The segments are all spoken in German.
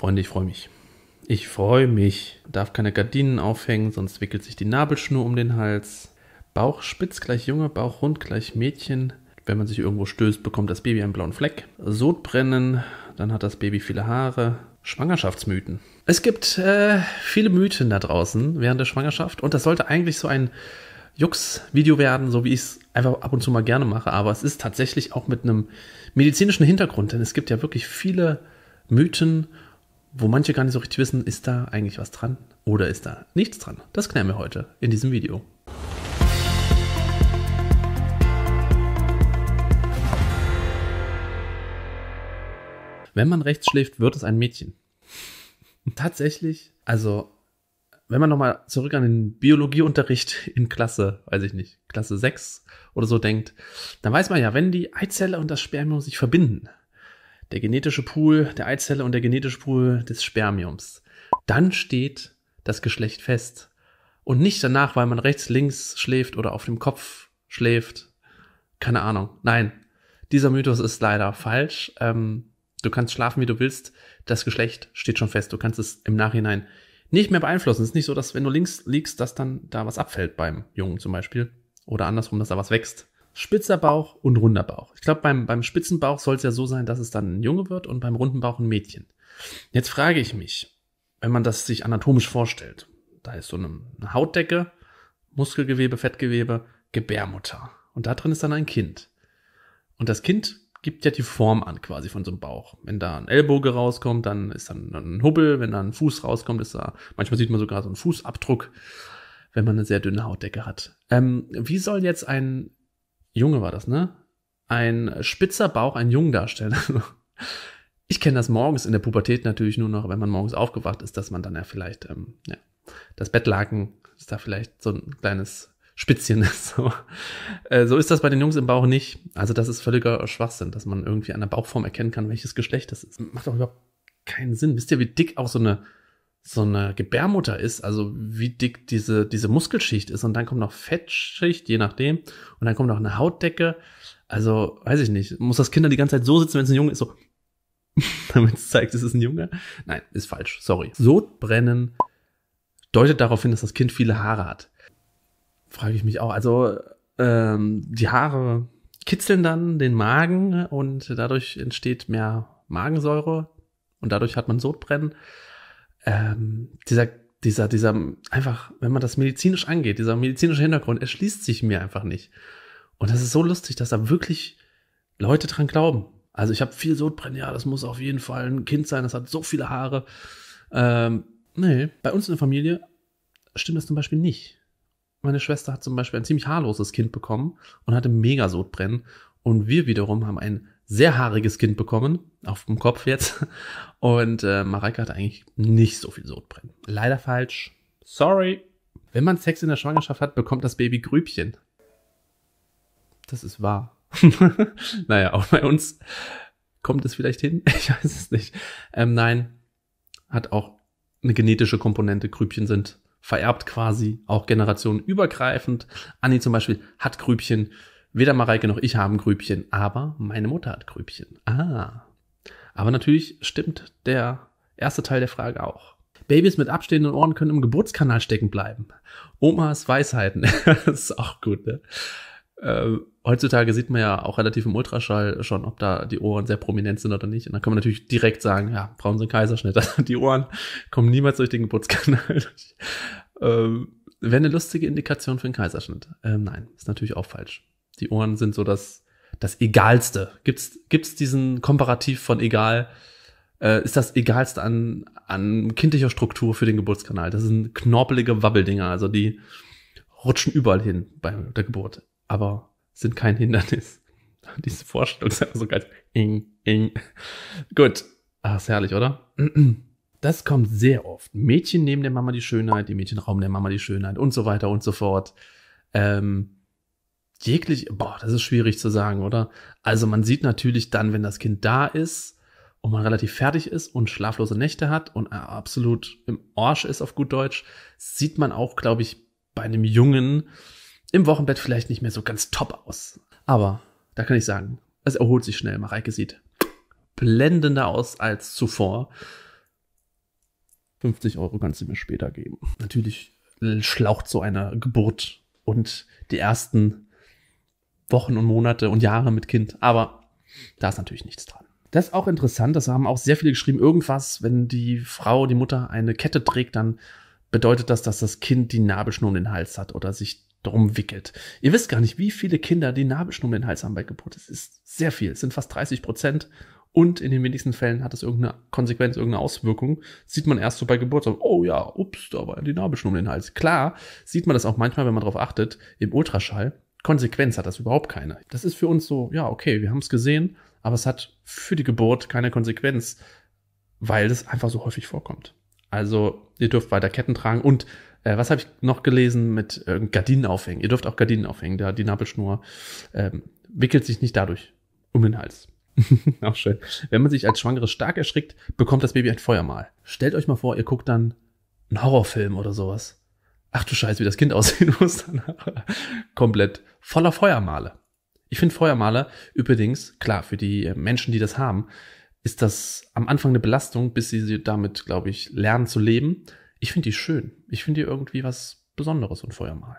Freunde, ich freue mich. Ich freue mich. Darf keine Gardinen aufhängen, sonst wickelt sich die Nabelschnur um den Hals. Bauch spitz gleich Junge, Bauch rund gleich Mädchen. Wenn man sich irgendwo stößt, bekommt das Baby einen blauen Fleck. Sodbrennen, dann hat das Baby viele Haare. Schwangerschaftsmythen. Es gibt äh, viele Mythen da draußen während der Schwangerschaft und das sollte eigentlich so ein Jux-Video werden, so wie ich es einfach ab und zu mal gerne mache. Aber es ist tatsächlich auch mit einem medizinischen Hintergrund, denn es gibt ja wirklich viele Mythen wo manche gar nicht so richtig wissen, ist da eigentlich was dran oder ist da nichts dran? Das klären wir heute in diesem Video. Wenn man rechts schläft, wird es ein Mädchen. Tatsächlich, also wenn man nochmal zurück an den Biologieunterricht in Klasse, weiß ich nicht, Klasse 6 oder so denkt, dann weiß man ja, wenn die Eizelle und das Spermium sich verbinden, der genetische Pool der Eizelle und der genetische Pool des Spermiums. Dann steht das Geschlecht fest. Und nicht danach, weil man rechts, links schläft oder auf dem Kopf schläft. Keine Ahnung. Nein, dieser Mythos ist leider falsch. Ähm, du kannst schlafen, wie du willst. Das Geschlecht steht schon fest. Du kannst es im Nachhinein nicht mehr beeinflussen. Es ist nicht so, dass wenn du links liegst, dass dann da was abfällt beim Jungen zum Beispiel. Oder andersrum, dass da was wächst spitzer Bauch und runder Bauch. Ich glaube, beim, beim spitzen Bauch soll es ja so sein, dass es dann ein Junge wird und beim runden Bauch ein Mädchen. Jetzt frage ich mich, wenn man das sich anatomisch vorstellt, da ist so eine, eine Hautdecke, Muskelgewebe, Fettgewebe, Gebärmutter. Und da drin ist dann ein Kind. Und das Kind gibt ja die Form an quasi von so einem Bauch. Wenn da ein Ellbogen rauskommt, dann ist dann ein Hubbel. Wenn da ein Fuß rauskommt, ist da, manchmal sieht man sogar so einen Fußabdruck, wenn man eine sehr dünne Hautdecke hat. Ähm, wie soll jetzt ein Junge war das, ne? Ein spitzer Bauch, ein Jung darstellen. ich kenne das morgens in der Pubertät natürlich nur noch, wenn man morgens aufgewacht ist, dass man dann ja vielleicht, ähm, ja, das Bettlaken ist da vielleicht so ein kleines Spitzchen ist. So. Äh, so ist das bei den Jungs im Bauch nicht. Also das ist völliger Schwachsinn, dass man irgendwie an der Bauchform erkennen kann, welches Geschlecht das ist. Macht doch überhaupt keinen Sinn. Wisst ihr, wie dick auch so eine so eine Gebärmutter ist, also wie dick diese, diese Muskelschicht ist und dann kommt noch Fettschicht, je nachdem, und dann kommt noch eine Hautdecke. Also, weiß ich nicht, muss das Kind dann die ganze Zeit so sitzen, wenn es ein Junge ist, so, damit es zeigt, es ist ein Junge? Nein, ist falsch, sorry. Sodbrennen deutet darauf hin, dass das Kind viele Haare hat. Frage ich mich auch. Also, ähm, die Haare kitzeln dann den Magen und dadurch entsteht mehr Magensäure und dadurch hat man Sodbrennen ähm, dieser, dieser, dieser, einfach, wenn man das medizinisch angeht, dieser medizinische Hintergrund erschließt sich mir einfach nicht. Und das ist so lustig, dass da wirklich Leute dran glauben. Also ich habe viel Sodbrennen, ja, das muss auf jeden Fall ein Kind sein, das hat so viele Haare. Ähm, nee, bei uns in der Familie stimmt das zum Beispiel nicht. Meine Schwester hat zum Beispiel ein ziemlich haarloses Kind bekommen und hatte mega Sodbrennen. Und wir wiederum haben ein sehr haariges Kind bekommen, auf dem Kopf jetzt. Und äh, Mareike hat eigentlich nicht so viel Sodbrennen. Leider falsch. Sorry. Wenn man Sex in der Schwangerschaft hat, bekommt das Baby Grübchen. Das ist wahr. naja, auch bei uns kommt es vielleicht hin. Ich weiß es nicht. Ähm, nein, hat auch eine genetische Komponente. Grübchen sind vererbt quasi, auch generationenübergreifend. Anni zum Beispiel hat Grübchen. Weder Mareike noch ich haben Grübchen, aber meine Mutter hat Grübchen. Ah. Aber natürlich stimmt der erste Teil der Frage auch. Babys mit abstehenden Ohren können im Geburtskanal stecken bleiben. Omas Weisheiten. das ist auch gut, ne? Ähm, heutzutage sieht man ja auch relativ im Ultraschall schon, ob da die Ohren sehr prominent sind oder nicht. Und dann kann man natürlich direkt sagen, ja, brauchen Sie einen Kaiserschnitt. die Ohren kommen niemals durch den Geburtskanal. ähm, Wäre eine lustige Indikation für einen Kaiserschnitt. Ähm, nein, ist natürlich auch falsch. Die Ohren sind so das, das Egalste. Gibt's, gibt's diesen Komparativ von egal? Äh, ist das Egalste an, an kindlicher Struktur für den Geburtskanal? Das sind knorpelige Wabbeldinger, also die rutschen überall hin bei der Geburt, aber sind kein Hindernis. Diese Vorstellung ist einfach so geil. Ing, ing. Gut. Ach, ist herrlich, oder? Das kommt sehr oft. Mädchen nehmen der Mama die Schönheit, die Mädchen rauben der Mama die Schönheit und so weiter und so fort. Ähm, jeglich, boah, das ist schwierig zu sagen, oder? Also man sieht natürlich dann, wenn das Kind da ist und man relativ fertig ist und schlaflose Nächte hat und äh, absolut im Arsch ist auf gut Deutsch, sieht man auch, glaube ich, bei einem Jungen im Wochenbett vielleicht nicht mehr so ganz top aus. Aber da kann ich sagen, es erholt sich schnell. Mareike sieht blendender aus als zuvor. 50 Euro kannst du mir später geben. Natürlich schlaucht so eine Geburt und die ersten Wochen und Monate und Jahre mit Kind. Aber da ist natürlich nichts dran. Das ist auch interessant, das haben auch sehr viele geschrieben, irgendwas, wenn die Frau, die Mutter eine Kette trägt, dann bedeutet das, dass das Kind die Nabelschnur um den Hals hat oder sich drum wickelt. Ihr wisst gar nicht, wie viele Kinder die Nabelschnur um den Hals haben bei Geburt. Es ist sehr viel, es sind fast 30 Prozent. Und in den wenigsten Fällen hat es irgendeine Konsequenz, irgendeine Auswirkung. Sieht man erst so bei Geburt, so, oh ja, ups, da war die Nabelschnur um den Hals. Klar, sieht man das auch manchmal, wenn man darauf achtet, im Ultraschall Konsequenz hat das überhaupt keine. Das ist für uns so, ja, okay, wir haben es gesehen, aber es hat für die Geburt keine Konsequenz, weil es einfach so häufig vorkommt. Also ihr dürft weiter Ketten tragen und äh, was habe ich noch gelesen mit äh, Gardinen aufhängen? Ihr dürft auch Gardinen aufhängen, da die Nabelschnur ähm, wickelt sich nicht dadurch um den Hals. auch schön. Wenn man sich als Schwangeres stark erschrickt, bekommt das Baby ein Feuermal. Stellt euch mal vor, ihr guckt dann einen Horrorfilm oder sowas ach du Scheiße, wie das Kind aussehen muss danach. Komplett voller Feuermale. Ich finde Feuermale übrigens, klar, für die äh, Menschen, die das haben, ist das am Anfang eine Belastung, bis sie damit, glaube ich, lernen zu leben. Ich finde die schön. Ich finde die irgendwie was Besonderes und Feuermal.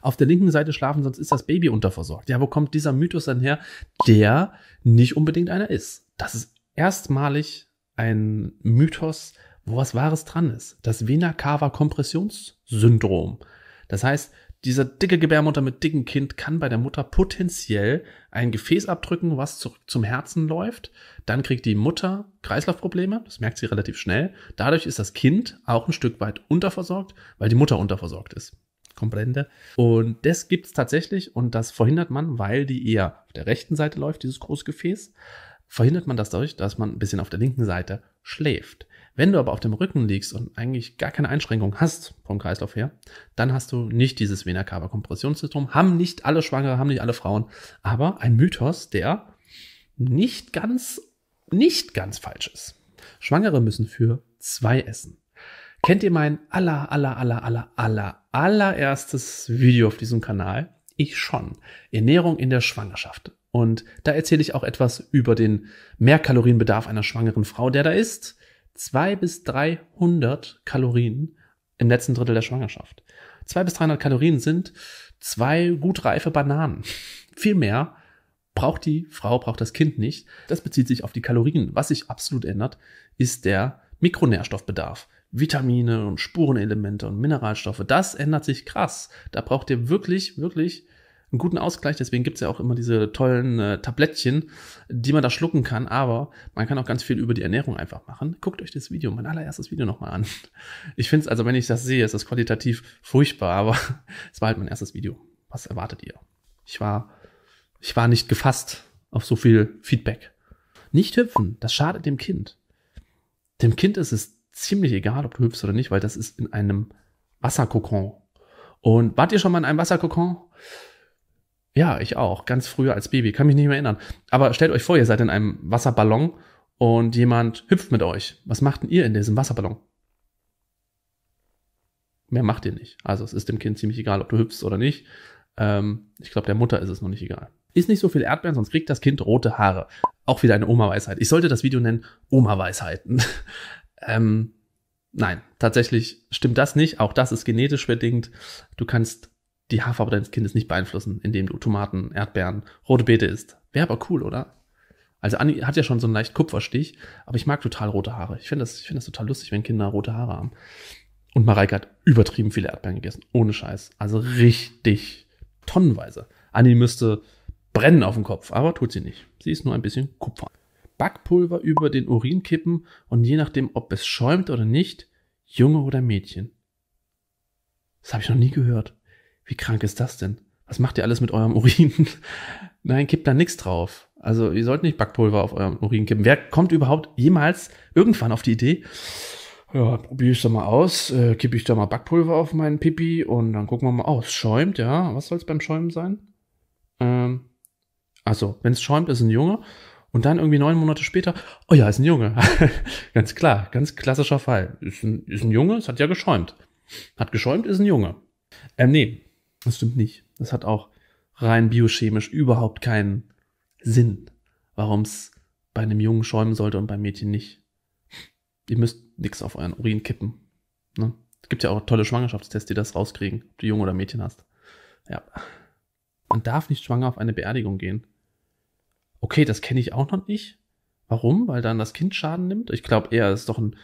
Auf der linken Seite schlafen, sonst ist das Baby unterversorgt. Ja, wo kommt dieser Mythos dann her, der nicht unbedingt einer ist? Das ist erstmalig ein Mythos, wo was Wahres dran ist. Das Vena-Cava-Kompressionssyndrom. Das heißt, dieser dicke Gebärmutter mit dicken Kind kann bei der Mutter potenziell ein Gefäß abdrücken, was zurück zum Herzen läuft. Dann kriegt die Mutter Kreislaufprobleme, das merkt sie relativ schnell. Dadurch ist das Kind auch ein Stück weit unterversorgt, weil die Mutter unterversorgt ist. Komprende. Und das gibt es tatsächlich und das verhindert man, weil die eher auf der rechten Seite läuft, dieses große Gefäß. Verhindert man das dadurch, dass man ein bisschen auf der linken Seite schläft. Wenn du aber auf dem Rücken liegst und eigentlich gar keine Einschränkung hast vom Kreislauf her, dann hast du nicht dieses Vena Cava Kompressionssyndrom. Haben nicht alle Schwangere, haben nicht alle Frauen, aber ein Mythos, der nicht ganz, nicht ganz falsch ist. Schwangere müssen für zwei essen. Kennt ihr mein aller, aller, aller, aller, aller, allererstes Video auf diesem Kanal? Ich schon. Ernährung in der Schwangerschaft. Und da erzähle ich auch etwas über den Mehrkalorienbedarf einer schwangeren Frau, der da ist, 2 bis 300 Kalorien im letzten Drittel der Schwangerschaft. 2 bis 300 Kalorien sind zwei gut reife Bananen. Viel mehr braucht die Frau, braucht das Kind nicht. Das bezieht sich auf die Kalorien. Was sich absolut ändert, ist der Mikronährstoffbedarf. Vitamine und Spurenelemente und Mineralstoffe, das ändert sich krass. Da braucht ihr wirklich, wirklich einen guten Ausgleich. Deswegen gibt's ja auch immer diese tollen äh, Tablettchen, die man da schlucken kann. Aber man kann auch ganz viel über die Ernährung einfach machen. Guckt euch das Video, mein allererstes Video nochmal an. Ich finde es, also wenn ich das sehe, ist das qualitativ furchtbar, aber es war halt mein erstes Video. Was erwartet ihr? Ich war, ich war nicht gefasst auf so viel Feedback. Nicht hüpfen, das schadet dem Kind. Dem Kind ist es ziemlich egal, ob du hüpfst oder nicht, weil das ist in einem Wasserkokon. Und wart ihr schon mal in einem Wasserkokon? Ja, ich auch. Ganz früher als Baby. Kann mich nicht mehr erinnern. Aber stellt euch vor, ihr seid in einem Wasserballon und jemand hüpft mit euch. Was macht denn ihr in diesem Wasserballon? Mehr macht ihr nicht. Also es ist dem Kind ziemlich egal, ob du hüpfst oder nicht. Ähm, ich glaube, der Mutter ist es noch nicht egal. Ist nicht so viel Erdbeeren, sonst kriegt das Kind rote Haare. Auch wieder eine Oma-Weisheit. Ich sollte das Video nennen Oma-Weisheiten. ähm, nein, tatsächlich stimmt das nicht. Auch das ist genetisch bedingt. Du kannst die Haarfarbe deines Kindes nicht beeinflussen, indem du Tomaten, Erdbeeren, rote Beete isst. Wäre aber cool, oder? Also Anni hat ja schon so einen leicht Kupferstich, aber ich mag total rote Haare. Ich finde das, find das total lustig, wenn Kinder rote Haare haben. Und Mareike hat übertrieben viele Erdbeeren gegessen. Ohne Scheiß. Also richtig tonnenweise. Anni müsste brennen auf dem Kopf, aber tut sie nicht. Sie ist nur ein bisschen Kupfer. Backpulver über den Urin kippen und je nachdem, ob es schäumt oder nicht, Junge oder Mädchen. Das habe ich noch nie gehört. Wie krank ist das denn? Was macht ihr alles mit eurem Urin? Nein, kippt da nichts drauf. Also ihr sollt nicht Backpulver auf eurem Urin kippen. Wer kommt überhaupt jemals irgendwann auf die Idee? Ja, probiere ich da mal aus, äh, kippe ich da mal Backpulver auf meinen Pipi und dann gucken wir mal aus. Oh, schäumt, ja. Was soll es beim Schäumen sein? Ähm, also, wenn es schäumt, ist ein Junge. Und dann irgendwie neun Monate später, oh ja, ist ein Junge. ganz klar, ganz klassischer Fall. Ist ein, ist ein Junge, es hat ja geschäumt. Hat geschäumt, ist ein Junge. Ähm, nee, das stimmt nicht. Das hat auch rein biochemisch überhaupt keinen Sinn, warum es bei einem Jungen schäumen sollte und beim Mädchen nicht. Ihr müsst nichts auf euren Urin kippen. Ne? Es gibt ja auch tolle Schwangerschaftstests, die das rauskriegen, ob du Junge oder Mädchen hast. Ja. Man darf nicht schwanger auf eine Beerdigung gehen. Okay, das kenne ich auch noch nicht. Warum? Weil dann das Kind Schaden nimmt? Ich glaube eher, es ist doch ein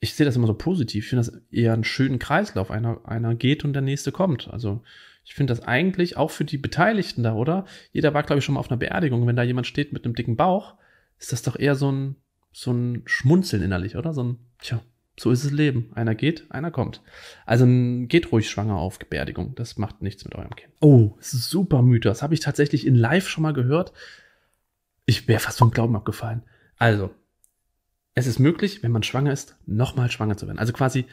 ich sehe das immer so positiv. Ich finde das eher einen schönen Kreislauf. Einer, einer geht und der nächste kommt. Also ich finde das eigentlich auch für die Beteiligten da, oder? Jeder war, glaube ich, schon mal auf einer Beerdigung. Wenn da jemand steht mit einem dicken Bauch, ist das doch eher so ein, so ein Schmunzeln innerlich, oder? So ein, tja, so ist das Leben. Einer geht, einer kommt. Also geht ruhig schwanger auf Beerdigung. Das macht nichts mit eurem Kind. Oh, super Mythos. Habe ich tatsächlich in live schon mal gehört. Ich wäre fast vom Glauben abgefallen. Also, es ist möglich, wenn man schwanger ist, nochmal schwanger zu werden. Also quasi,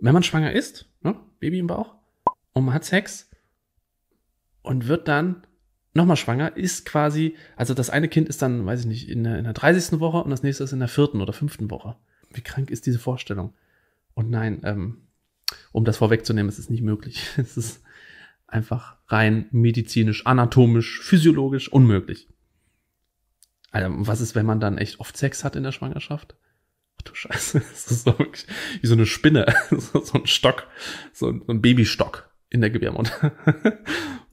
wenn man schwanger ist, ne, Baby im Bauch, und man hat Sex und wird dann nochmal schwanger, ist quasi, also das eine Kind ist dann, weiß ich nicht, in der, in der 30. Woche und das nächste ist in der vierten oder fünften Woche. Wie krank ist diese Vorstellung? Und nein, ähm, um das vorwegzunehmen, es ist nicht möglich. Es ist einfach rein medizinisch, anatomisch, physiologisch unmöglich. Alter, was ist, wenn man dann echt oft Sex hat in der Schwangerschaft? Ach du Scheiße, das ist so wie so eine Spinne, so ein Stock, so ein Babystock in der Gebärmutter.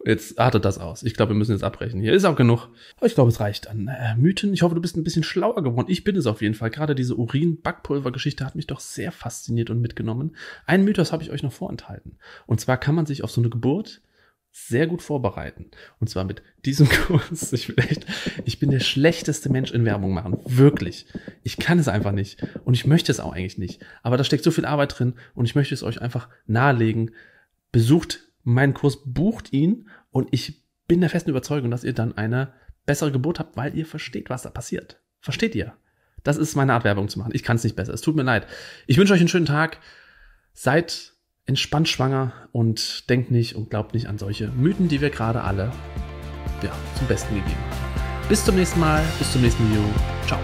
Jetzt artet das aus. Ich glaube, wir müssen jetzt abbrechen. Hier ist auch genug. ich glaube, es reicht an äh, Mythen. Ich hoffe, du bist ein bisschen schlauer geworden. Ich bin es auf jeden Fall. Gerade diese Urin-Backpulver-Geschichte hat mich doch sehr fasziniert und mitgenommen. Einen Mythos habe ich euch noch vorenthalten. Und zwar kann man sich auf so eine Geburt sehr gut vorbereiten. Und zwar mit diesem Kurs. Ich echt, ich bin der schlechteste Mensch in Werbung machen. Wirklich. Ich kann es einfach nicht. Und ich möchte es auch eigentlich nicht. Aber da steckt so viel Arbeit drin und ich möchte es euch einfach nahelegen. Besucht meinen Kurs, bucht ihn und ich bin der festen Überzeugung, dass ihr dann eine bessere Geburt habt, weil ihr versteht, was da passiert. Versteht ihr? Das ist meine Art, Werbung zu machen. Ich kann es nicht besser. Es tut mir leid. Ich wünsche euch einen schönen Tag. Seid entspannt schwanger und denkt nicht und glaubt nicht an solche Mythen, die wir gerade alle ja, zum Besten gegeben haben. Bis zum nächsten Mal, bis zum nächsten Video. Ciao.